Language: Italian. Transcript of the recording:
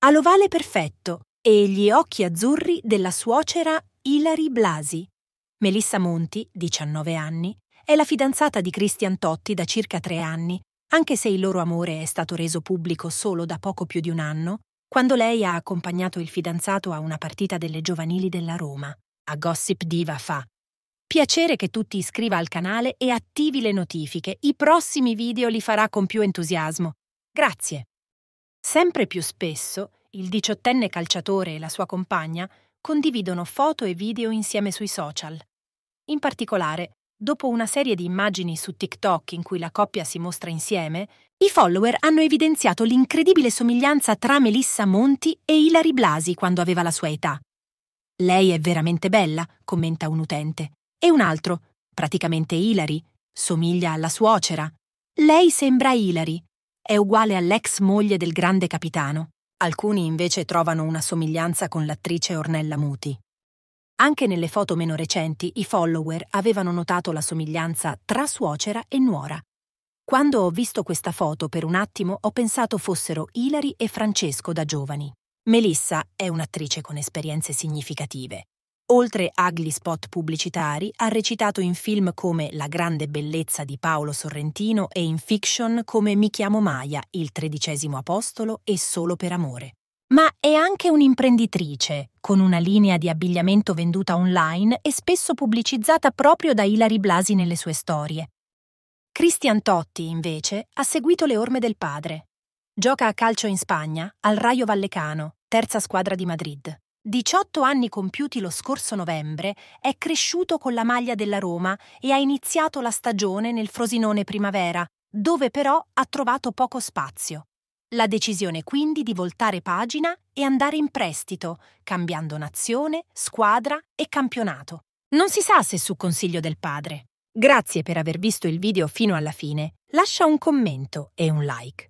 Ha l'ovale perfetto e gli occhi azzurri della suocera Ilari Blasi. Melissa Monti, 19 anni, è la fidanzata di Christian Totti da circa tre anni, anche se il loro amore è stato reso pubblico solo da poco più di un anno, quando lei ha accompagnato il fidanzato a una partita delle giovanili della Roma. A Gossip Diva fa Piacere che tu ti iscriva al canale e attivi le notifiche. I prossimi video li farà con più entusiasmo. Grazie. Sempre più spesso il diciottenne calciatore e la sua compagna condividono foto e video insieme sui social. In particolare, dopo una serie di immagini su TikTok in cui la coppia si mostra insieme, i follower hanno evidenziato l'incredibile somiglianza tra Melissa Monti e Hilary Blasi quando aveva la sua età. Lei è veramente bella, commenta un utente. E un altro, praticamente Hilary, somiglia alla suocera. Lei sembra Hilary, è uguale all'ex moglie del grande capitano. Alcuni invece trovano una somiglianza con l'attrice Ornella Muti. Anche nelle foto meno recenti i follower avevano notato la somiglianza tra suocera e nuora. Quando ho visto questa foto per un attimo ho pensato fossero Ilari e Francesco da giovani. Melissa è un'attrice con esperienze significative. Oltre agli spot pubblicitari, ha recitato in film come La grande bellezza di Paolo Sorrentino e in fiction come Mi chiamo Maya, il tredicesimo apostolo e Solo per amore. Ma è anche un'imprenditrice, con una linea di abbigliamento venduta online e spesso pubblicizzata proprio da Ilari Blasi nelle sue storie. Christian Totti, invece, ha seguito le orme del padre. Gioca a calcio in Spagna, al Rayo Vallecano, terza squadra di Madrid. 18 anni compiuti lo scorso novembre, è cresciuto con la maglia della Roma e ha iniziato la stagione nel Frosinone Primavera, dove però ha trovato poco spazio. La decisione quindi di voltare pagina e andare in prestito, cambiando nazione, squadra e campionato. Non si sa se su consiglio del padre. Grazie per aver visto il video fino alla fine. Lascia un commento e un like.